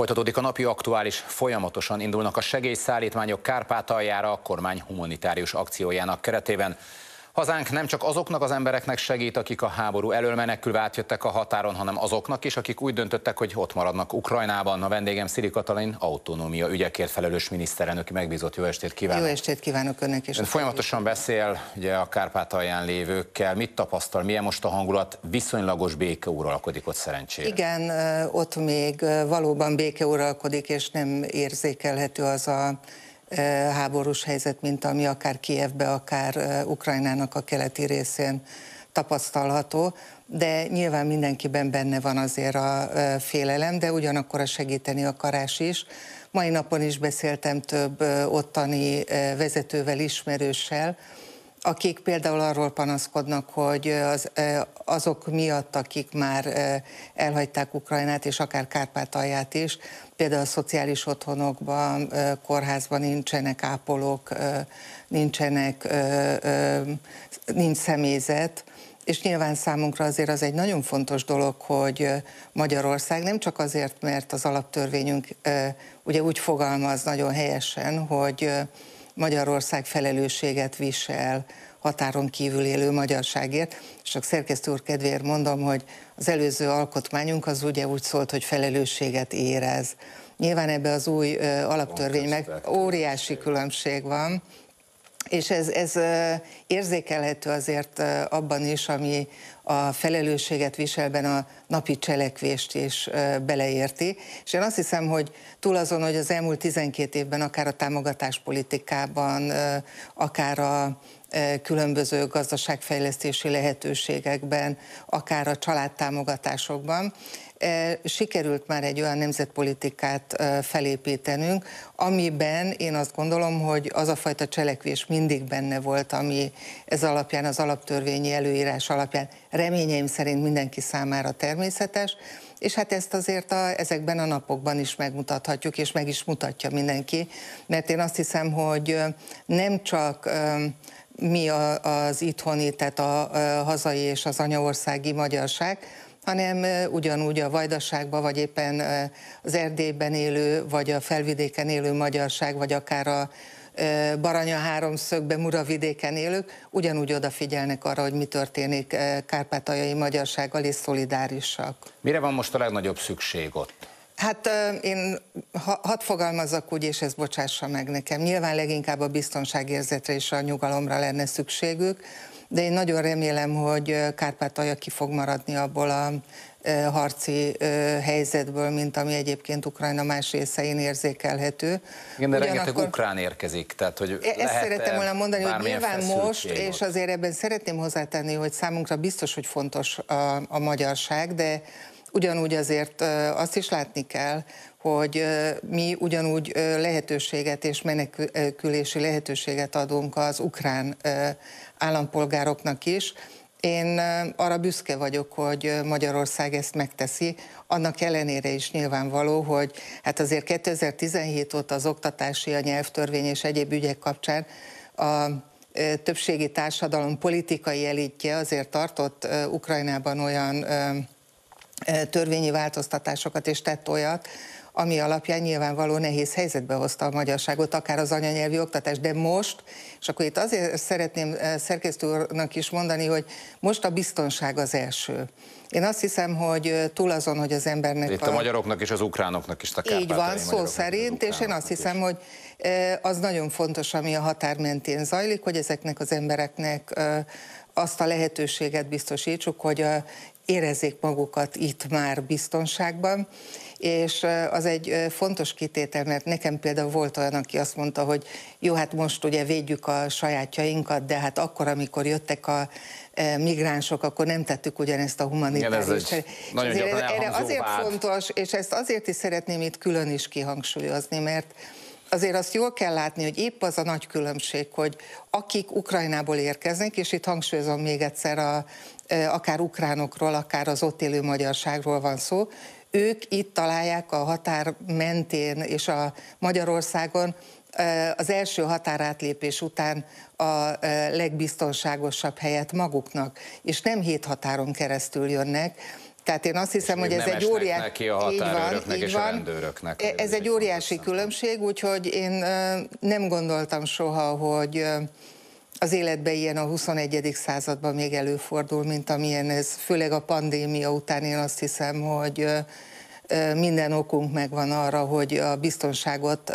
Folytatódik a napi aktuális, folyamatosan indulnak a segélyszállítmányok Kárpátaljára a kormány humanitárius akciójának keretében. Hazánk nem csak azoknak az embereknek segít, akik a háború elől menekülve átjöttek a határon, hanem azoknak is, akik úgy döntöttek, hogy ott maradnak Ukrajnában. A vendégem Szili Katalin, autonómia ügyekért felelős miniszterelnöki megbízott. Jó estét kívánok! Jó estét kívánok önnek is! Ön folyamatosan beszél ugye, a Kárpátalján lévőkkel. Mit tapasztal, milyen most a hangulat? Viszonylagos béke uralkodik ott szerencsére. Igen, ott még valóban béke uralkodik, és nem érzékelhető az a E, háborús helyzet, mint ami akár Kievbe, akár e, Ukrajnának a keleti részén tapasztalható, de nyilván mindenkiben benne van azért a e, félelem, de ugyanakkor a segíteni akarás is. Mai napon is beszéltem több ottani vezetővel, ismerőssel, akik például arról panaszkodnak, hogy az, azok miatt, akik már elhagyták Ukrajnát, és akár Kárpátalját is, például a szociális otthonokban, kórházban nincsenek ápolók, nincsenek, nincs személyzet, és nyilván számunkra azért az egy nagyon fontos dolog, hogy Magyarország nem csak azért, mert az alaptörvényünk ugye úgy fogalmaz nagyon helyesen, hogy Magyarország felelősséget visel határon kívül élő magyarságért. És csak szerkesztő úr kedvéért mondom, hogy az előző alkotmányunk az ugye úgy szólt, hogy felelősséget érez. Nyilván ebbe az új alaptörvény meg óriási különbség van, és ez, ez érzékelhető azért abban is, ami a felelősséget viselben a napi cselekvést is beleérti. És én azt hiszem, hogy túl azon, hogy az elmúlt 12 évben akár a támogatáspolitikában, akár a különböző gazdaságfejlesztési lehetőségekben, akár a családtámogatásokban E, sikerült már egy olyan nemzetpolitikát e, felépítenünk, amiben én azt gondolom, hogy az a fajta cselekvés mindig benne volt, ami ez alapján, az alaptörvényi előírás alapján reményeim szerint mindenki számára természetes, és hát ezt azért a, ezekben a napokban is megmutathatjuk, és meg is mutatja mindenki, mert én azt hiszem, hogy nem csak mi az itthoni, tehát a hazai és az anyaországi magyarság, hanem ugyanúgy a Vajdaságban, vagy éppen az Erdélyben élő, vagy a felvidéken élő magyarság, vagy akár a Baranya háromszögbe, Muravidéken élők, ugyanúgy odafigyelnek arra, hogy mi történik kárpátaljai magyarsággal, és szolidárisak. Mire van most a legnagyobb szükség ott? Hát én hat hadd fogalmazzak úgy, és ez bocsássa meg nekem. Nyilván leginkább a biztonságérzetre és a nyugalomra lenne szükségük, de én nagyon remélem, hogy Kárpátalja ki fog maradni abból a harci helyzetből, mint ami egyébként Ukrajna más részein érzékelhető. Igen, de Ugyanakkor rengeteg ukrán érkezik, tehát hogy e-, Ezt szerettem volna mondani, hogy nyilván most, ott. és azért ebben szeretném hozzátenni, hogy számunkra biztos, hogy fontos a, a magyarság, de Ugyanúgy azért azt is látni kell, hogy mi ugyanúgy lehetőséget és menekülési lehetőséget adunk az ukrán állampolgároknak is. Én arra büszke vagyok, hogy Magyarország ezt megteszi, annak ellenére is nyilvánvaló, hogy hát azért 2017 óta az oktatási, a nyelvtörvény és egyéb ügyek kapcsán a többségi társadalom politikai elitje azért tartott Ukrajnában olyan törvényi változtatásokat és tett olyat, ami alapján nyilvánvaló nehéz helyzetbe hozta a magyarságot, akár az anyanyelvi oktatás, de most, és akkor itt azért szeretném szerkesztő úrnak is mondani, hogy most a biztonság az első. Én azt hiszem, hogy túl azon, hogy az embernek... Itt a, a magyaroknak és az ukránoknak is, a Kárpátai Így van, szó szerint, és én azt hiszem, is. hogy az nagyon fontos, ami a határ mentén zajlik, hogy ezeknek az embereknek azt a lehetőséget biztosítsuk, hogy a érezzék magukat itt már biztonságban, és az egy fontos kitétel, mert nekem például volt olyan, aki azt mondta, hogy jó, hát most ugye védjük a sajátjainkat, de hát akkor, amikor jöttek a migránsok, akkor nem tettük ugyanezt a humanitárius Igen, ez Erre azért vád. fontos, és ezt azért is szeretném itt külön is kihangsúlyozni, mert azért azt jól kell látni, hogy épp az a nagy különbség, hogy akik Ukrajnából érkeznek, és itt hangsúlyozom még egyszer, a, akár ukránokról, akár az ott élő magyarságról van szó, ők itt találják a határ mentén és a Magyarországon az első határátlépés után a legbiztonságosabb helyet maguknak, és nem hét határon keresztül jönnek, tehát én azt hiszem, hogy ez egy óriási. Neki a így van, így van. A e, ez egy óriási különbség, úgyhogy én nem gondoltam soha, hogy az életben ilyen a 21. században még előfordul, mint amilyen ez, főleg a pandémia után én azt hiszem, hogy minden okunk megvan arra, hogy a biztonságot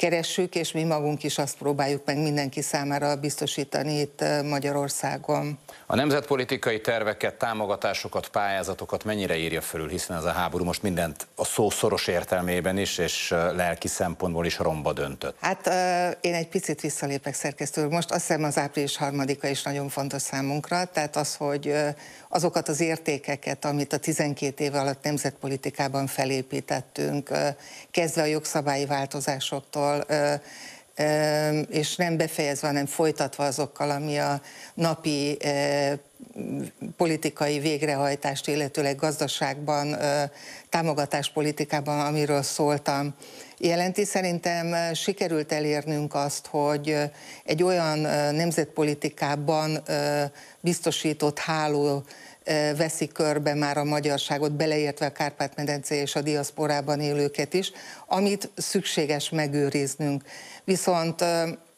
keressük, és mi magunk is azt próbáljuk meg mindenki számára biztosítani itt Magyarországon. A nemzetpolitikai terveket, támogatásokat, pályázatokat mennyire írja fölül, hiszen ez a háború most mindent a szó szoros értelmében is, és lelki szempontból is romba döntött. Hát én egy picit visszalépek szerkesztő. Most azt hiszem az április harmadika is nagyon fontos számunkra, tehát az, hogy azokat az értékeket, amit a 12 év alatt nemzetpolitikában felépítettünk, kezdve a jogszabályi változásoktól, azokkal, és nem befejezve, hanem folytatva azokkal, ami a napi politikai végrehajtást, illetőleg gazdaságban, támogatáspolitikában, amiről szóltam, jelenti. Szerintem sikerült elérnünk azt, hogy egy olyan nemzetpolitikában biztosított háló veszi körbe már a magyarságot, beleértve a Kárpát-medence és a diaszporában élőket is, amit szükséges megőriznünk. Viszont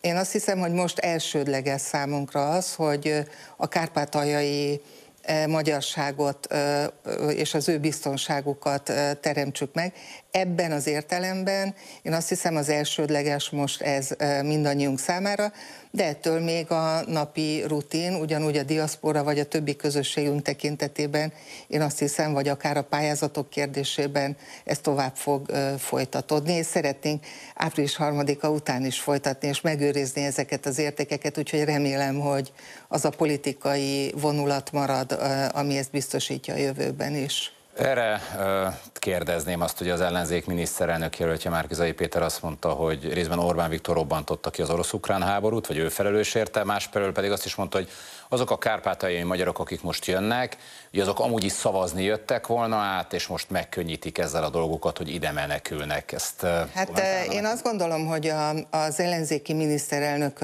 én azt hiszem, hogy most elsődleges számunkra az, hogy a kárpátaljai magyarságot és az ő biztonságukat teremtsük meg ebben az értelemben én azt hiszem az elsődleges most ez mindannyiunk számára, de ettől még a napi rutin, ugyanúgy a diaszpora vagy a többi közösségünk tekintetében, én azt hiszem, vagy akár a pályázatok kérdésében ez tovább fog folytatódni, és szeretnénk április harmadika után is folytatni, és megőrizni ezeket az értékeket, úgyhogy remélem, hogy az a politikai vonulat marad, ami ezt biztosítja a jövőben is. Erre kérdezném azt, hogy az ellenzék miniszterelnök jelöltje Márkizai Péter azt mondta, hogy részben Orbán Viktor robbantotta ki az orosz-ukrán háborút, vagy ő felelős érte, másfelől pedig azt is mondta, hogy azok a kárpátaljai magyarok, akik most jönnek, ugye azok amúgy is szavazni jöttek volna át, és most megkönnyítik ezzel a dolgokat, hogy ide menekülnek. Ezt hát én azt gondolom, hogy a, az ellenzéki miniszterelnök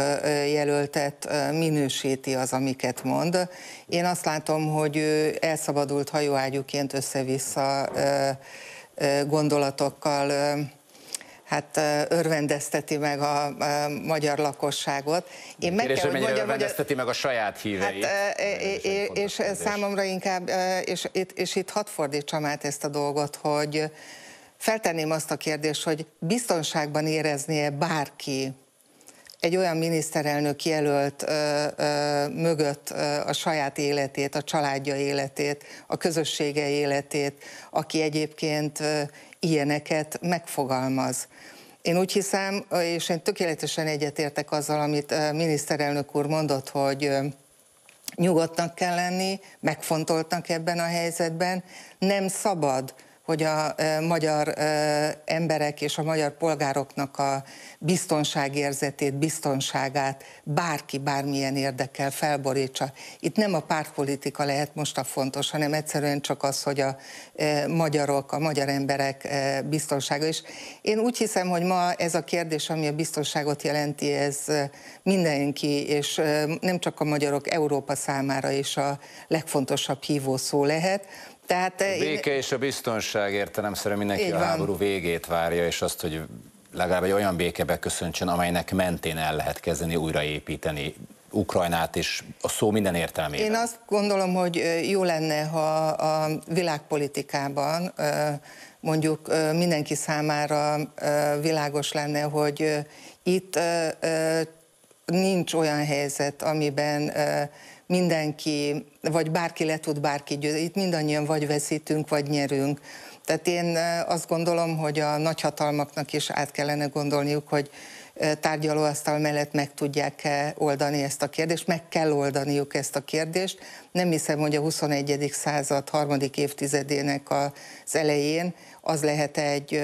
jelöltet minősíti az, amiket mond. Én azt látom, hogy ő elszabadult hajóágyuként össze-vissza gondolatokkal hát örvendezteti meg a, a magyar lakosságot. Én meg Kérdés, kell, hogy mondjam, örvendezteti meg a saját híveit. Hát, és, és, és számomra inkább, és, és, és itt hadd fordítsam át ezt a dolgot, hogy feltenném azt a kérdést, hogy biztonságban éreznie bárki egy olyan miniszterelnök jelölt ö, ö, mögött ö, a saját életét, a családja életét, a közössége életét, aki egyébként ö, ilyeneket megfogalmaz. Én úgy hiszem, és én tökéletesen egyetértek azzal, amit eh, miniszterelnök úr mondott, hogy eh, nyugodtnak kell lenni, megfontoltnak ebben a helyzetben, nem szabad hogy a magyar emberek és a magyar polgároknak a biztonságérzetét, biztonságát bárki bármilyen érdekkel felborítsa. Itt nem a pártpolitika lehet most a fontos, hanem egyszerűen csak az, hogy a magyarok, a magyar emberek biztonsága. És én úgy hiszem, hogy ma ez a kérdés, ami a biztonságot jelenti, ez mindenki, és nem csak a magyarok, Európa számára is a legfontosabb hívószó lehet. Tehát, a eh, béke én... és a biztonság értelemszerűen mindenki Így a háború végét várja, és azt, hogy legalább egy olyan békebe köszöntsön, amelynek mentén el lehet kezdeni újraépíteni Ukrajnát is a szó minden értelmében. Én azt gondolom, hogy jó lenne, ha a világpolitikában mondjuk mindenki számára világos lenne, hogy itt nincs olyan helyzet, amiben mindenki, vagy bárki le tud bárki győzni. Itt mindannyian vagy veszítünk, vagy nyerünk. Tehát én azt gondolom, hogy a nagyhatalmaknak is át kellene gondolniuk, hogy tárgyalóasztal mellett meg tudják-e oldani ezt a kérdést, meg kell oldaniuk ezt a kérdést. Nem hiszem, hogy a 21. század harmadik évtizedének az elején az lehet egy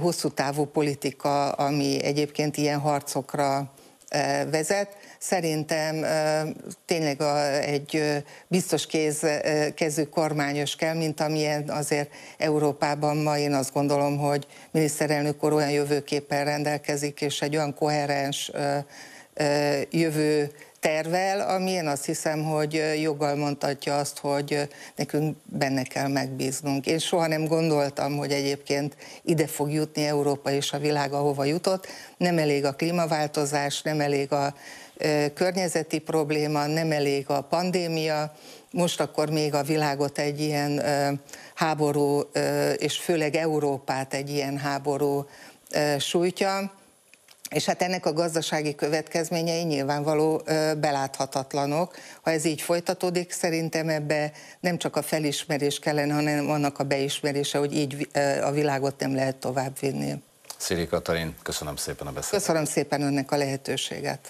hosszú távú politika, ami egyébként ilyen harcokra vezet. Szerintem tényleg egy biztos kéz, kezű kormányos kell, mint amilyen azért Európában ma én azt gondolom, hogy miniszterelnök úr olyan jövőképpen rendelkezik, és egy olyan koherens jövő tervel, ami én azt hiszem, hogy joggal mondhatja azt, hogy nekünk benne kell megbíznunk. Én soha nem gondoltam, hogy egyébként ide fog jutni Európa és a világ, ahova jutott. Nem elég a klímaváltozás, nem elég a környezeti probléma, nem elég a pandémia, most akkor még a világot egy ilyen háború, és főleg Európát egy ilyen háború sújtja, és hát ennek a gazdasági következményei nyilvánvaló beláthatatlanok. Ha ez így folytatódik, szerintem ebbe nem csak a felismerés kellene, hanem annak a beismerése, hogy így a világot nem lehet továbbvinni. Szili Katalin, köszönöm szépen a beszélgetést. Köszönöm szépen önnek a lehetőséget.